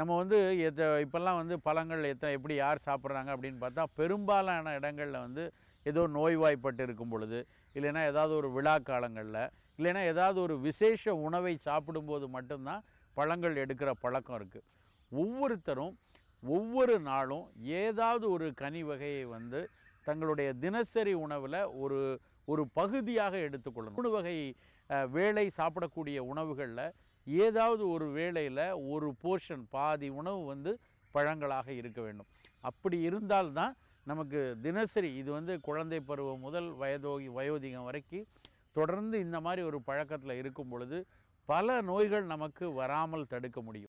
நம்ம வந்து எத்த இப்போல்லாம் வந்து பழங்கள் எத்த எப்படி யார் சாப்பிட்றாங்க அப்படின்னு பார்த்தா பெரும்பாலான இடங்களில் வந்து ஏதோ நோய்வாய்ப்பட்டு இருக்கும் பொழுது இல்லைன்னா ஏதாவது ஒரு விழா காலங்களில் இல்லைன்னா ஏதாவது ஒரு விசேஷ உணவை சாப்பிடும்போது மட்டும்தான் பழங்கள் எடுக்கிற பழக்கம் இருக்குது ஒவ்வொருத்தரும் ஒவ்வொரு நாளும் ஏதாவது ஒரு கனி வகையை வந்து தங்களுடைய தினசரி உணவில் ஒரு ஒரு பகுதியாக எடுத்துக்கொள்ளணும் உணவு வகை வேலை சாப்பிடக்கூடிய உணவுகளில் ஏதாவது ஒரு வேளையில் ஒரு போர்ஷன் பாதி உணவு வந்து பழங்களாக இருக்க வேண்டும் அப்படி இருந்தால்தான் நமக்கு தினசரி இது வந்து குழந்தை பருவம் முதல் வயதோகி வயோதிகம் வரைக்கும் தொடர்ந்து இந்த மாதிரி ஒரு பழக்கத்தில் இருக்கும் பொழுது பல நோய்கள் நமக்கு வராமல் தடுக்க முடியும்